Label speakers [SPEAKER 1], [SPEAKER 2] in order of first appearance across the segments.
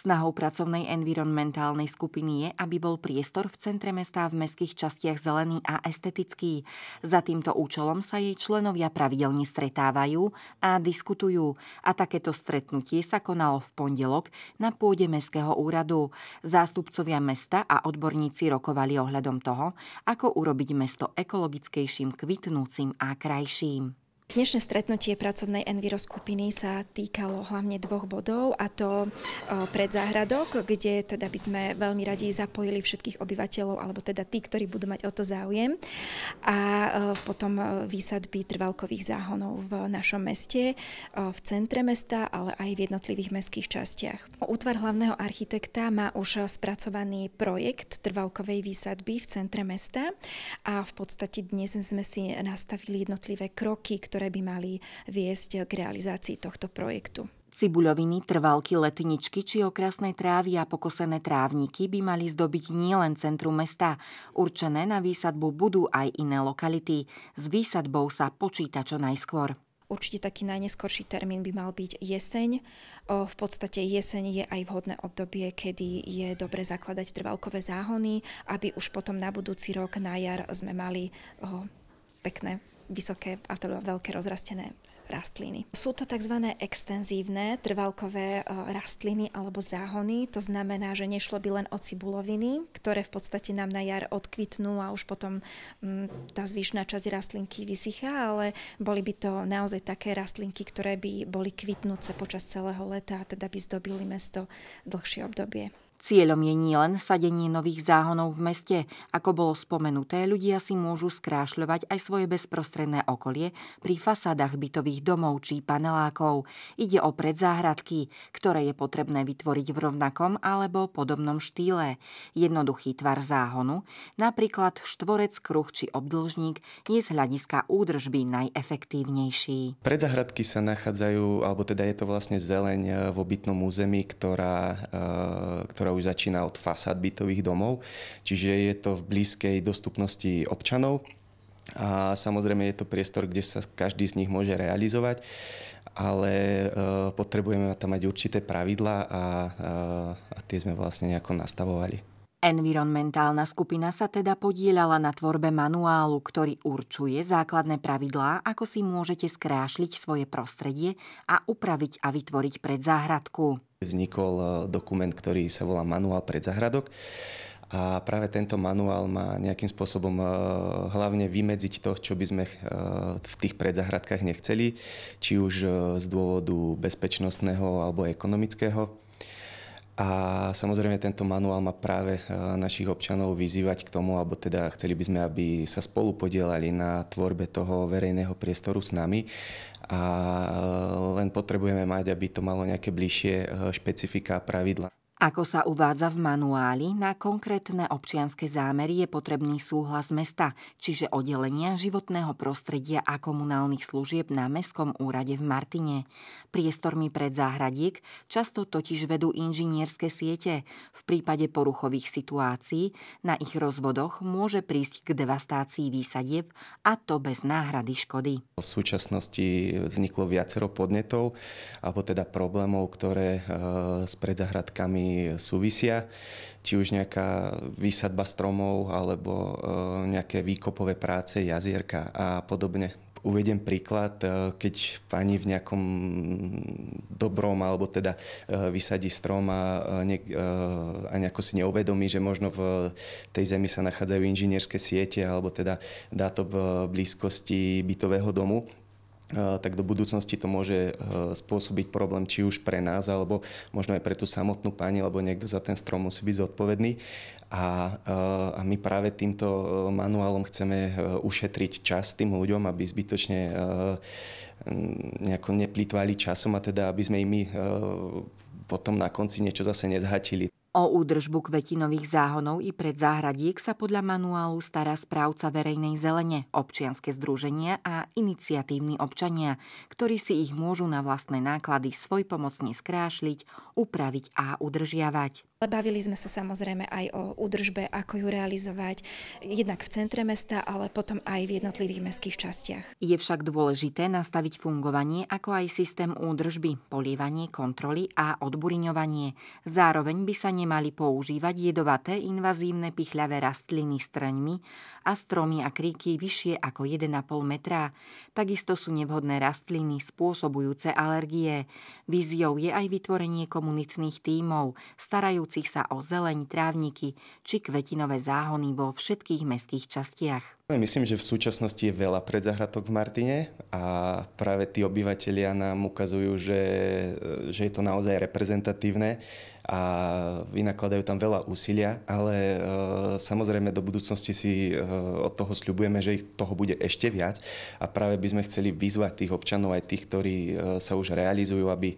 [SPEAKER 1] Snahou pracovnej environmentálnej skupiny je, aby bol priestor v centre mesta v mestských častiach zelený a estetický. Za týmto účelom sa jej členovia pravidelne stretávajú a diskutujú. A takéto stretnutie sa konalo v pondelok na pôde Mestského úradu. Zástupcovia mesta a odborníci rokovali ohľadom toho, ako urobiť mesto ekologickejším, kvitnúcim a krajším.
[SPEAKER 2] Dnešné stretnutie pracovnej Enviro skupiny sa týkalo hlavne dvoch bodov a to e, pred záhradok, kde teda by sme veľmi radi zapojili všetkých obyvateľov alebo teda tí, ktorí budú mať o to záujem a e, potom e, výsadby trvalkových záhonov v našom meste, v centre mesta, ale aj v jednotlivých mestských častiach. Útvar hlavného architekta má už spracovaný projekt trvalkovej výsadby v centre mesta a v podstate dnes sme si nastavili jednotlivé kroky, ktoré ktoré by mali viesť k realizácii tohto projektu.
[SPEAKER 1] Cibuľoviny, trvalky, letničky či okrasné trávy a pokosené trávniky by mali zdobiť nielen centrum mesta. Určené na výsadbu budú aj iné lokality. S výsadbou sa počíta čo najskôr.
[SPEAKER 2] Určite taký najneskorší termín by mal byť jeseň. v podstate jeseň je aj vhodné obdobie, kedy je dobre zakladať trvalkové záhony, aby už potom na budúci rok na jar sme mali o, pekné vysoké a teda veľké rozrastené rastliny. Sú to tzv. extenzívne trvalkové e, rastliny alebo záhony, to znamená, že nešlo by len o cibuloviny, ktoré v podstate nám na jar odkvitnú a už potom mm, tá zvyšná časť rastlinky vysychá, ale boli by to naozaj také rastlinky, ktoré by boli kvitnúce počas celého leta a teda by zdobili mesto dlhšie obdobie.
[SPEAKER 1] Cieľom je len sadenie nových záhonov v meste. Ako bolo spomenuté, ľudia si môžu skrášľovať aj svoje bezprostredné okolie pri fasádach bytových domov či panelákov. Ide o predzáhradky, ktoré je potrebné vytvoriť v rovnakom alebo podobnom štýle. Jednoduchý tvar záhonu, napríklad štvorec, kruh či obdĺžnik, je z hľadiska údržby najefektívnejší.
[SPEAKER 3] Predzáhradky sa nachádzajú, alebo teda je to vlastne zeleň eh, v obytnom území, ktorá, eh, ktorá ktorá už začína od fasád bytových domov, čiže je to v blízkej dostupnosti občanov a samozrejme je to priestor, kde sa každý z nich môže realizovať, ale e, potrebujeme tam mať určité pravidlá a, a, e, a tie sme vlastne nejako nastavovali.
[SPEAKER 1] Environmentálna skupina sa teda podielala na tvorbe manuálu, ktorý určuje základné pravidlá, ako si môžete skrášliť svoje prostredie a upraviť a vytvoriť pred záhradku.
[SPEAKER 3] Vznikol eh, dokument, ktorý sa volá Manuál pred zahradok. A práve tento manuál má nejakým spôsobom eh, hlavne vymedziť to, čo by sme eh, v tých predzahradkách nechceli, či už z dôvodu bezpečnostného alebo ekonomického. A samozrejme tento manuál má práve e, našich občanov vyzývať k tomu, alebo teda chceli by sme, aby sa spolu podielali na tvorbe toho verejného priestoru s nami. A e, len potrebujeme mať, aby to malo nejaké bližšie e, špecifika a pravidla.
[SPEAKER 1] Ako sa uvádza v manuáli, na konkrétne občianske zámery je potrebný súhlas mesta, čiže oddelenia životného prostredia a komunálnych služieb na Mestskom úrade v Martine. Priestormi pred záhradiek často totiž vedú inžinierské siete. V prípade poruchových situácií na ich rozvodoch môže prísť k devastácii výsadieb a to bez náhrady škody.
[SPEAKER 3] V súčasnosti vzniklo viacero podnetov alebo teda problémov, ktoré e, s predzahradkami súvisia, či už nejaká výsadba stromov alebo e, nejaké výkopové práce, jazierka a podobne. Uvediem príklad, e, keď pani v nejakom dobrom alebo teda e, vysadí strom a, ne, a nejako si neuvedomí, že možno v tej zemi sa nachádzajú inžinierské siete alebo teda dá to v blízkosti bytového domu, Eh, tak do budúcnosti to môže eh, spôsobiť problém či už pre nás, alebo možno aj pre tú samotnú pani, alebo niekto za ten strom musí byť zodpovedný. A, eh, a my práve týmto manuálom chceme ušetriť čas tým ľuďom, aby zbytočne nejako neplýtvali časom a teda aby sme im potom na konci niečo zase nezhatili.
[SPEAKER 1] O údržbu kvetinových záhonov i pred záhradiek sa podľa manuálu stará správca verejnej zelene, občianske združenia a iniciatívni občania, ktorí si ich môžu na vlastné náklady svoj pomocne skrášliť, upraviť a udržiavať.
[SPEAKER 2] Bavili sme sa samozrejme aj o údržbe, ako ju realizovať, jednak v centre mesta, ale potom aj v jednotlivých mestských častiach.
[SPEAKER 1] Je však dôležité nastaviť fungovanie, ako aj systém údržby, polievanie, kontroly a odburiňovanie. Zároveň by sa nemali používať jedovaté invazívne pichľavé rastliny s treňmi a stromy a kríky vyššie ako 1,5 metra. Takisto sú nevhodné rastliny spôsobujúce alergie. Víziou je aj vytvorenie komunitných tímov, starajú starajúcich sa o zeleň trávniky či kvetinové záhony vo všetkých mestských častiach.
[SPEAKER 3] No, myslím, že v súčasnosti je veľa predzahradok v Martine a práve tí obyvateľia nám ukazujú, že, že je to naozaj reprezentatívne a vynakladajú tam veľa úsilia, ale e, samozrejme do budúcnosti si e, od toho sľubujeme, že ich toho bude ešte viac a práve by sme chceli vyzvať tých občanov, aj tých, ktorí e, sa už realizujú, aby,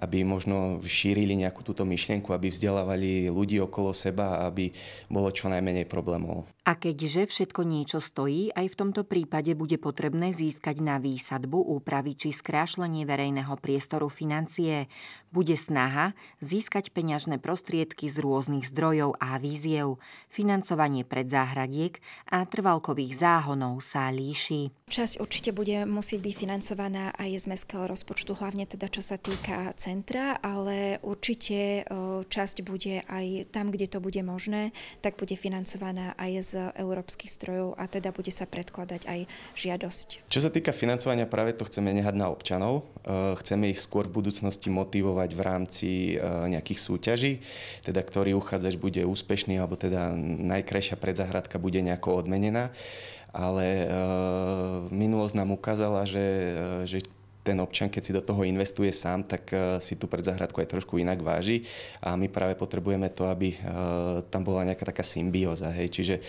[SPEAKER 3] aby možno šírili nejakú túto myšlienku, aby vzdelávali ľudí okolo seba, aby bolo čo najmenej problémov.
[SPEAKER 1] A keďže všetko niečo stojí, aj v tomto prípade bude potrebné získať na výsadbu, úpravy či skrášlenie verejného priestoru financie. Bude snaha získať peňažné prostriedky z rôznych zdrojov a víziev. Financovanie predzáhradiek a trvalkových záhonov sa líši.
[SPEAKER 2] Časť určite bude musieť byť financovaná aj z mestského rozpočtu, hlavne teda čo sa týka centra, ale určite e, časť bude aj tam, kde to bude možné, tak bude financovaná aj z európskych strojov a teda bude sa predkladať aj žiadosť.
[SPEAKER 3] Čo sa týka financovania, práve to chceme nehať na občanov. E, chceme ich skôr v budúcnosti motivovať v rámci e, nejakých súťaží, teda ktorý uchádzač bude úspešný alebo teda najkrajšia predzahradka bude nejako odmenená ale e, minulosť nám ukázala, že, e, že ten občan, keď si do toho investuje sám, tak e, si tú predzahradku aj trošku inak váži a my práve potrebujeme to, aby e, tam bola nejaká taká symbióza. Hej. Čiže e,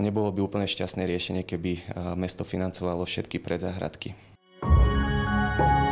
[SPEAKER 3] nebolo by úplne šťastné riešenie, keby mesto financovalo všetky predzahradky. thank you